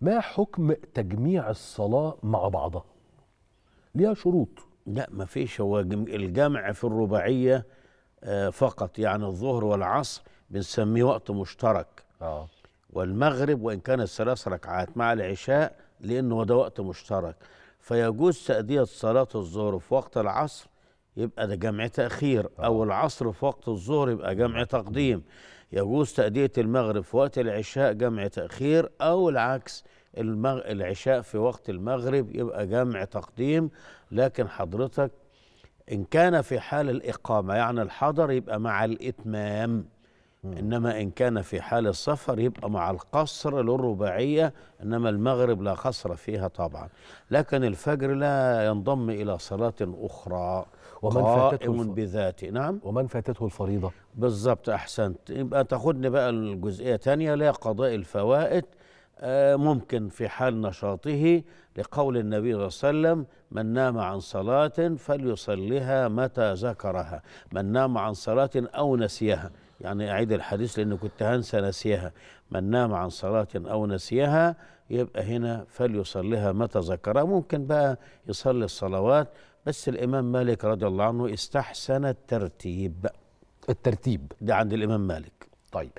ما حكم تجميع الصلاة مع بعضها ليها شروط لا ما فيش هو الجمع في الرباعية آه، فقط يعني الظهر والعصر بنسميه وقت مشترك آه. والمغرب وإن كان الثلاث ركعات مع العشاء لأنه ده وقت مشترك فيجوز تأدية صلاة الظهر في وقت العصر يبقى ده جمع تأخير آه. أو العصر في وقت الظهر يبقى جمع آه. تقديم يجوز تأدية المغرب في وقت العشاء جمع تأخير أو العكس المغ... العشاء في وقت المغرب يبقى جمع تقديم لكن حضرتك إن كان في حال الإقامة يعني الحضر يبقى مع الإتمام إنما إن كان في حال السفر يبقى مع القصر للرباعية إنما المغرب لا قصر فيها طبعا لكن الفجر لا ينضم إلى صلاة أخرى ومن قائم بذاته نعم ومن فاتته الفريضة بالظبط أحسنت يبقى تاخدني بقى الجزئية الثانيه لا قضاء الفوائد آه، ممكن في حال نشاطه لقول النبي صلى الله عليه وسلم من نام عن صلاة فليصليها متى ذكرها من نام عن صلاة أو نسيها يعني أعيد الحديث لأنه كنت هنسى نسيها من نام عن صلاة أو نسيها يبقى هنا فليصليها متى ذكرها ممكن بقى يصلي الصلوات بس الإمام مالك رضي الله عنه استحسن الترتيب الترتيب ده عند الإمام مالك طيب